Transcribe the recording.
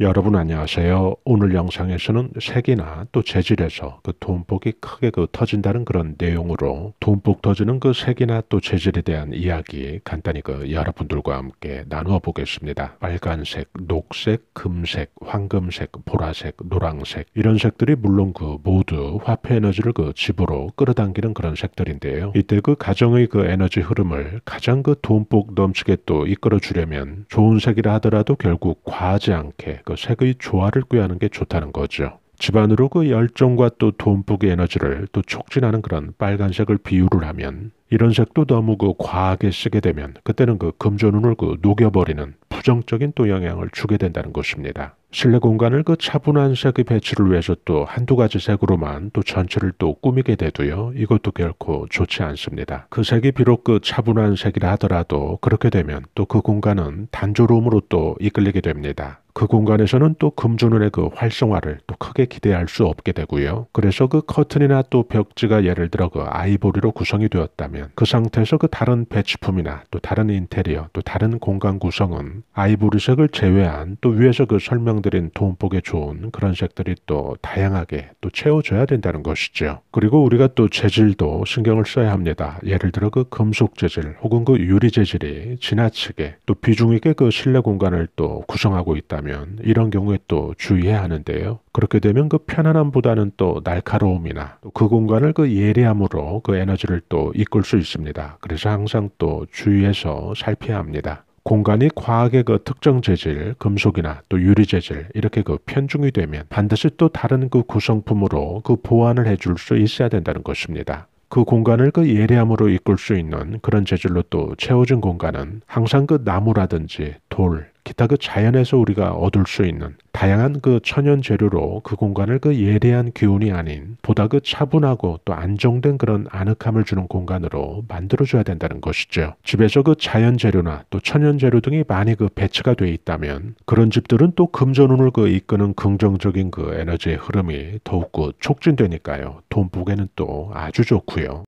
여러분 안녕하세요. 오늘 영상에서는 색이나 또 재질에서 그 돈복이 크게 그 터진다는 그런 내용으로 돈복 터지는 그 색이나 또 재질에 대한 이야기 간단히 그 여러분들과 함께 나누어 보겠습니다. 빨간색, 녹색, 금색, 황금색, 보라색, 노랑색 이런 색들이 물론 그 모두 화폐 에너지를 그 집으로 끌어당기는 그런 색들인데요. 이때 그 가정의 그 에너지 흐름을 가장 그 돈복 넘치게 또 이끌어 주려면 좋은 색이라 하더라도 결국 과하지 않게 그 색의 조화를 꾀하는 게 좋다는 거죠. 집안으로 그 열정과 또 돈복의 에너지를 또 촉진하는 그런 빨간색을 비유를 하면 이런 색도 너무 그 과하게 쓰게 되면 그때는 그 금전운을 그 녹여버리는 부정적인 또 영향을 주게 된다는 것입니다. 실내 공간을 그 차분한 색의 배치를 위해서 또 한두 가지 색으로만 또 전체를 또 꾸미게 되도요. 이것도 결코 좋지 않습니다. 그 색이 비록 그 차분한 색이라 하더라도 그렇게 되면 또 그 공간은 단조로움으로 또 이끌리게 됩니다. 그 공간에서는 또 금주눈의 그 활성화를 별 크게 기대할 수 없게 되고요. 그래서 그 커튼이나 또 벽지가 예를 들어 그 아이보리로 구성이 되었다면 그 상태에서 그 다른 배치품이나 또 다른 인테리어 또 다른 공간 구성은 아이보리색을 제외한 또 위에서 그 설명드린 돈복에 좋은 그런 색들이 또 다양하게 또 채워져야 된다는 것이죠. 그리고 우리가 또 재질도 신경을 써야 합니다. 예를 들어 그 금속 재질 혹은 그 유리 재질이 지나치게 또 비중 있게 그 실내 공간을 또 구성하고 있다면 이런 경우에 또 주의해야 하는데요. 그렇게 되면 그 편안함보다는 또 날카로움이나 또 그 공간을 그 예리함으로 그 에너지를 또 이끌 수 있습니다. 그래서 항상 또 주의해서 살펴야 합니다. 공간이 과하게 그 특정 재질, 금속이나 또 유리 재질 이렇게 그 편중이 되면 반드시 또 다른 그 구성품으로 그 보완을 해줄 수 있어야 된다는 것입니다. 그 공간을 그 예리함으로 이끌 수 있는 그런 재질로 또 채워진 공간은 항상 그 나무라든지 돌, 기타 그 자연에서 우리가 얻을 수 있는 다양한 그 천연 재료로 그 공간을 그예대한 기운이 아닌 보다 그 차분하고 또 안정된 그런 아늑함을 주는 공간으로 만들어줘야 된다는 것이죠. 집에서 그 자연 재료나 또 천연 재료 등이 많이 그 배치가 돼 있다면 그런 집들은 또 금전운을 그 이끄는 긍정적인 그 에너지의 흐름이 더욱 그 촉진되니까요. 돈 보게는 또 아주 좋고요.